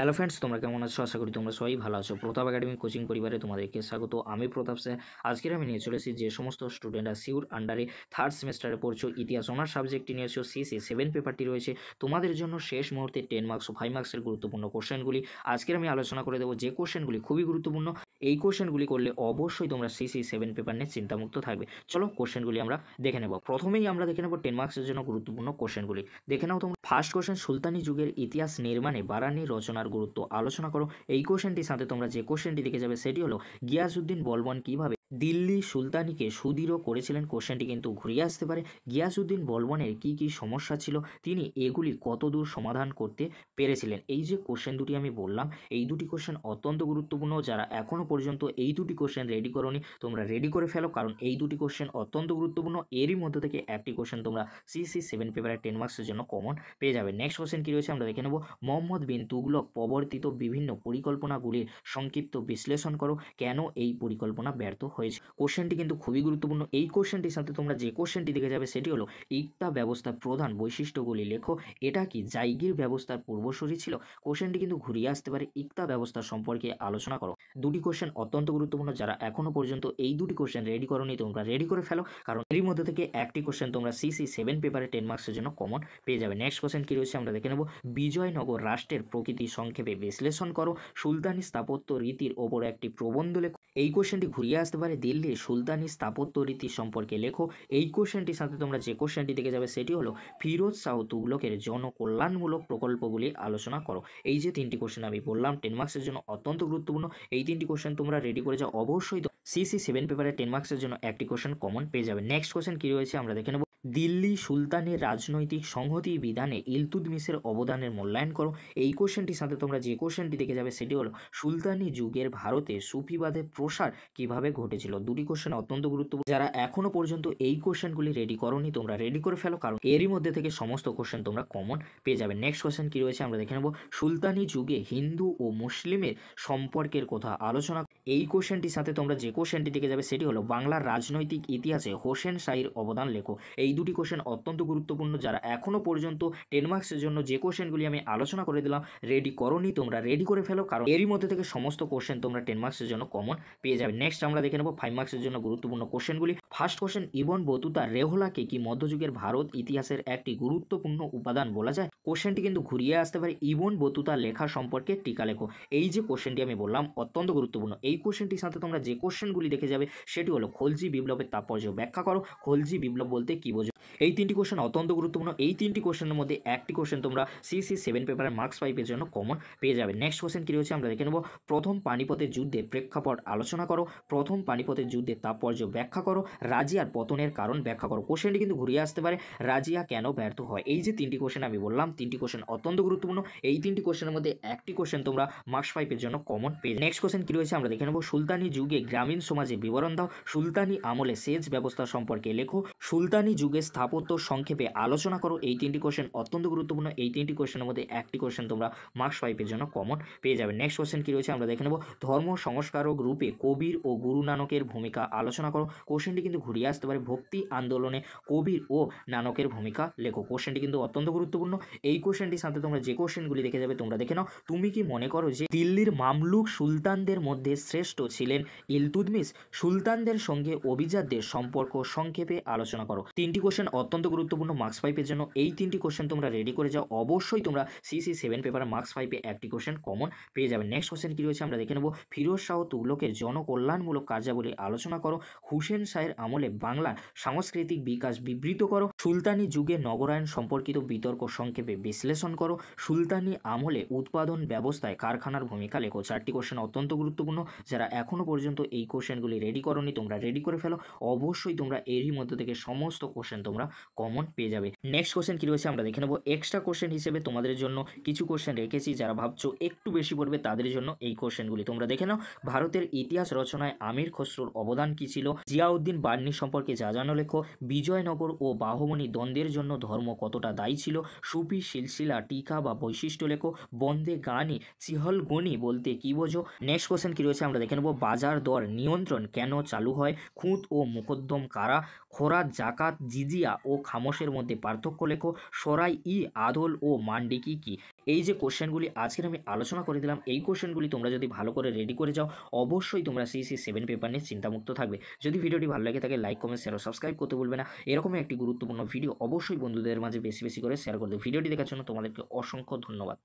hello friends তোমরা কেমন আছো আশা করি তোমরা সবাই ভালো আছো প্রতাপ একাডেমি কোচিং পরিবারে তোমাদেরকে স্বাগত আমি প্রতাপ স্যার আজকের আমি নিয়ে চলেছি যে সমস্ত স্টুডেন্টরা সিউর আন্ডারে থার্ড সেমিস্টারে পড়ছো ইতিহাস অনার সাবজেক্টটি নিয়েছো সিসি সেভেন পেপারটি রয়েছে তোমাদের জন্য শেষ মুহূর্তে টেন মার্কস ও ফাইভ মার্কসের গুরুত্বপূর্ণ কোশ্চেনগুলি আজকের আমি আলোচনা করে দেবো যে কোশ্চেনগুলি খুবই গুরুত্বপূর্ণ এই কোশ্চেনগুলি করলে অবশ্যই তোমরা সিসি সেভেন পেপার নিয়ে চিন্তামুক্ত থাকবে চলো কোশ্চেনগুলি আমরা দেখে নেব প্রথমেই আমরা দেখে নেব টেন মার্কসের জন্য গুরুত্বপূর্ণ কোশ্চেনগুলি দেখে নাও তোমরা ফার্স্ট কোশ্চেন সুলতানি যুগের ইতিহাস নির্মাণে বারানি রচনার গুরুত্ব আলোচনা করো এই কোশ্চেনটির সাথে তোমরা যে কোশ্চেনটি দেখে যাবে সেটি হলো গিয়াসুদ্দিন বলবন কিভাবে দিল্লি সুলতানিকে সুদৃঢ় করেছিলেন কোশ্চেনটি কিন্তু ঘুরিয়ে আসতে পারে গিয়াসুদ্দিন বলবনের কি কি সমস্যা ছিল তিনি এগুলি কতদূর সমাধান করতে পেরেছিলেন এই যে কোশ্চেন দুটি আমি বললাম এই দুটি কোশ্চেন অত্যন্ত গুরুত্বপূর্ণ যারা এখনও পর্যন্ত এই দুটি কোশ্চেন রেডি করনি তোমরা রেডি করে ফেলো কারণ এই দুটি কোশ্চেন অত্যন্ত গুরুত্বপূর্ণ এরই মধ্যে থেকে একটি কোশ্চেন তোমরা সিসি সেভেন পেপারে টেন মার্কসের জন্য কমন পেয়ে যাবে নেক্সট কোশ্চেন কী রয়েছে আমরা দেখে নেব মোহাম্মদ বিন তুগলক প্রবর্তিত বিভিন্ন পরিকল্পনাগুলির সংক্ষিপ্ত বিশ্লেষণ করো কেন এই পরিকল্পনা ব্যর্থ হয়েছে কোশ্চেনটি কিন্তু খুবই গুরুত্বপূর্ণ এই কোশ্চেনটির সাথে তোমরা যে কোশ্চেনটি দেখে যাবে সেটি হলো ইকতা ব্যবস্থার প্রধান বৈশিষ্ট্যগুলি লেখো এটা কি জাইগির ব্যবস্থার পূর্বসূরি ছিল কোশ্চেনটি কিন্তু ঘুরিয়ে আসতে পারে ইকতা ব্যবস্থা সম্পর্কে আলোচনা করো দুটি কোশ্চেন অত্যন্ত গুরুত্বপূর্ণ যারা এখনও পর্যন্ত এই দুটি কোশ্চেন রেডি করনি তোমরা রেডি করে ফেলো কারণ এর মধ্যে থেকে একটি কোশ্চেন তোমরা সিসি সেভেন পেপারে টেন মার্কসের জন্য কমন পেয়ে যাবে নেক্সট কোশ্চেন কী রয়েছে আমরা দেখে নেব বিজয়নগর রাষ্ট্রের প্রকৃতি সংক্ষেপে বিশ্লেষণ করো সুলতানি স্থাপত্য রীতির ওপর একটি প্রবন্ধ লেখো এই কোশ্চেনটি ঘুরিয়ে আসতে পারে একেবারে দিল্লির সুলতানি স্থাপত্য রীতি সম্পর্কে লেখো এই কোশ্চেনটির সাথে তোমরা যে কোশ্চেনটি দেখে যাবে সেটি হলো ফিরোজ শাহ তুগলকের জনকল্যাণমূলক প্রকল্পগুলি আলোচনা করো এই যে তিনটি কোশ্চেন আমি বললাম টেন মার্ক্সের জন্য অত্যন্ত গুরুত্বপূর্ণ এই তিনটি কোশ্চেন তোমরা রেডি করে যাও অবশ্যই সিসি সেভেন পেপারে টেন মার্ক্সের জন্য একটি কোশ্চেন কমন পেয়ে যাবে নেক্সট কোশ্চেন কী রয়েছে আমরা দেখে নেব দিল্লি সুলতানের রাজনৈতিক সংহতি বিধানে ইলতুদমিসের অবদানের মূল্যায়ন করো এই কোশ্চেনটির সাথে তোমরা যে কোশ্চেনটি দেখে যাবে সেটি হলো সুলতানি যুগের ভারতে সুফিবাদের প্রসার কিভাবে ঘটেছিল দুটি কোশ্চেন অত্যন্ত গুরুত্বপূর্ণ যারা এখনও পর্যন্ত এই কোশ্চেনগুলি রেডি করনি তোমরা রেডি করে ফেলো কারণ এরই মধ্যে থেকে সমস্ত কোশ্চেন তোমরা কমন পেয়ে যাবে নেক্সট কোশ্চেন কী রয়েছে আমরা দেখে নেব সুলতানি যুগে হিন্দু ও মুসলিমের সম্পর্কের কথা আলোচনা এই কোশ্চেনটির সাথে তোমরা যে কোশ্চেনটি দেখে যাবে সেটি হলো বাংলার রাজনৈতিক ইতিহাসে হোসেন শাহির অবদান লেখো এই এই দুটি কোশ্চেন অত্যন্ত গুরুত্বপূর্ণ যারা এখনও পর্যন্ত টেন মার্কসের জন্য যে কোশ্চেনগুলি আমি আলোচনা করে দিলাম রেডি করনি তোমরা রেডি করে ফেলো কারণ এরই মধ্যে থেকে সমস্ত কোশ্চেন তোমরা টেন মার্কসের জন্য কমন পেয়ে যাবে নেক্সট আমরা দেখে নেবো ফাইভ মার্কসের জন্য গুরুত্বপূর্ণ কোশ্চেনগুলি ফার্স্ট কোশ্চেন ইবন বতুতা রেহলাকে কি মধ্যযুগের ভারত ইতিহাসের একটি গুরুত্বপূর্ণ উপাদান বলা যায় কোশ্চেনটি কিন্তু ঘুরিয়ে আসতে পারে ইবন বতুতা লেখা সম্পর্কে টিকা লেখো এই যে কোশ্চেনটি আমি বললাম অত্যন্ত গুরুত্বপূর্ণ এই কোশ্চেনটির সাথে তোমরা যে কোশ্চেনগুলি দেখে যাবে সেটি হলো খলজি বিপ্লবের তাৎপর্য ব্যাখ্যা করো খলজি বিপ্লব বলতে কি করবো এই তিনটি কোশ্চেন অত্যন্ত গুরুত্বপূর্ণ এই তিনটি কোশ্চেনের মধ্যে একটি কোশ্চেন তোমরা সিসি সেভেন পেপারের মার্কস পাইপের জন্য কমন পেয়ে যাবে নেক্সট কোশ্চেন কী রয়েছে আমরা দেখে নেব প্রথম পানিপথের যুদ্ধে প্রেক্ষাপট আলোচনা করো প্রথম পানিপথের যুদ্ধে তাৎপর্য ব্যাখ্যা করো রাজিয়ার পতনের কারণ ব্যাখ্যা করো কোশ্চেনটি কিন্তু ঘুরিয়ে আসতে পারে রাজিয়া কেন ব্যর্থ হয় এই যে তিনটি কোশ্চেন আমি বললাম তিনটি কোশ্চেন অত্যন্ত গুরুত্বপূর্ণ এই তিনটি কোশ্চেনের মধ্যে একটি কোশ্চেন তোমরা মার্কস পাইপের জন্য কমন পেয়ে নেক্সট কোশ্চেন কী রয়েছে আমরা দেখে নেব সুলতানি যুগে গ্রামীণ সমাজে বিবরণ দাও সুলতানি আমলে সেচ ব্যবস্থা সম্পর্কে লেখো সুলতানি যুগ যুগে স্থাপত্য সংক্ষেপে আলোচনা করো এই তিনটি কোয়েশন অত্যন্ত গুরুত্বপূর্ণ এই তিনটি কোয়েশনের মধ্যে একটি কোশ্চেন তোমরা মার্কস ফাইভের জন্য কমন পেয়ে যাবে নেক্সট কোশ্চেন কী রয়েছে আমরা দেখে নেব ধর্ম সংস্কারক রূপে কবির ও গুরু নানকের ভূমিকা আলোচনা করো কোশ্চেনটি কিন্তু ঘুরিয়ে আসতে পারে ভক্তি আন্দোলনে কবির ও নানকের ভূমিকা লেখো কোশ্চেনটি কিন্তু অত্যন্ত গুরুত্বপূর্ণ এই কোশ্চেনটির সাথে তোমরা যে কোশ্চেনগুলি দেখে যাবে তোমরা দেখে নাও তুমি কি মনে করো যে দিল্লির মামলুক সুলতানদের মধ্যে শ্রেষ্ঠ ছিলেন ইলতুদমিস সুলতানদের সঙ্গে অভিজাতদের সম্পর্ক সংক্ষেপে আলোচনা করো তিনটি তিনটি কোশ্চেন অত্যন্ত গুরুত্বপূর্ণ মার্কস ফাইভের জন্য এই তিনটি কোশ্চেন তোমরা রেডি করে যাও অবশ্যই তোমরা সিসি সেভেন পেপার মার্কস ফাইভে একটি কোশ্চেন কমন পেয়ে যাবে নেক্সট কোশ্চেন কী রয়েছে আমরা দেখে নেব ফিরোজ শাহ তুগলকের জনকল্যাণমূলক কার্যাবলী আলোচনা করো হুসেন শাহের আমলে বাংলার সাংস্কৃতিক বিকাশ বিবৃত করো সুলতানি যুগে নগরায়ণ সম্পর্কিত বিতর্ক সংক্ষেপে বিশ্লেষণ করো সুলতানি আমলে উৎপাদন ব্যবস্থায় কারখানার ভূমিকা লেখো চারটি কোশ্চেন অত্যন্ত গুরুত্বপূর্ণ যারা এখনও পর্যন্ত এই কোশ্চেনগুলি রেডি করনি তোমরা রেডি করে ফেলো অবশ্যই তোমরা এরই মধ্যে থেকে সমস্ত কোশ্চেন কোশ্চেন তোমরা কমন পেয়ে যাবে নেক্সট কোশ্চেন কী রয়েছে আমরা দেখে নেবো এক্সট্রা কোশ্চেন হিসেবে তোমাদের জন্য কিছু কোশ্চেন রেখেছি যারা ভাবছো একটু বেশি পড়বে তাদের জন্য এই কোশ্চেনগুলি তোমরা দেখে নাও ভারতের ইতিহাস রচনায় আমির খসরুর অবদান কী ছিল জিয়াউদ্দিন বার্নি সম্পর্কে যা জানো লেখো বিজয়নগর ও বাহমনি দ্বন্দ্বের জন্য ধর্ম কতটা দায়ী ছিল সুফি সিলসিলা টিকা বা বৈশিষ্ট্য লেখো বন্দে গানি চিহল গণি বলতে কি বোঝো নেক্সট কোশ্চেন কী রয়েছে আমরা দেখে নেবো বাজার দর নিয়ন্ত্রণ কেন চালু হয় খুঁত ও মোকদ্দম কারা খোরা জাকাত জি জিজিয়া ও খামোশের মধ্যে পার্থক্য লেখো সরাই ই আদল ও মান্ডি কি কী এই যে কোশ্চেনগুলি আজকের আমি আলোচনা করে দিলাম এই কোশ্চেনগুলি তোমরা যদি ভালো করে রেডি করে যাও অবশ্যই তোমরা সিসি সেভেন পেপার নিয়ে চিন্তামুক্ত থাকবে যদি ভিডিওটি ভালো লাগে থাকে লাইক কমেন্ট শেয়ার সাবস্ক্রাইব করতে বলবে না এরকমই একটি গুরুত্বপূর্ণ ভিডিও অবশ্যই বন্ধুদের মাঝে বেশি বেশি করে শেয়ার করে ভিডিওটি দেখার জন্য তোমাদেরকে অসংখ্য ধন্যবাদ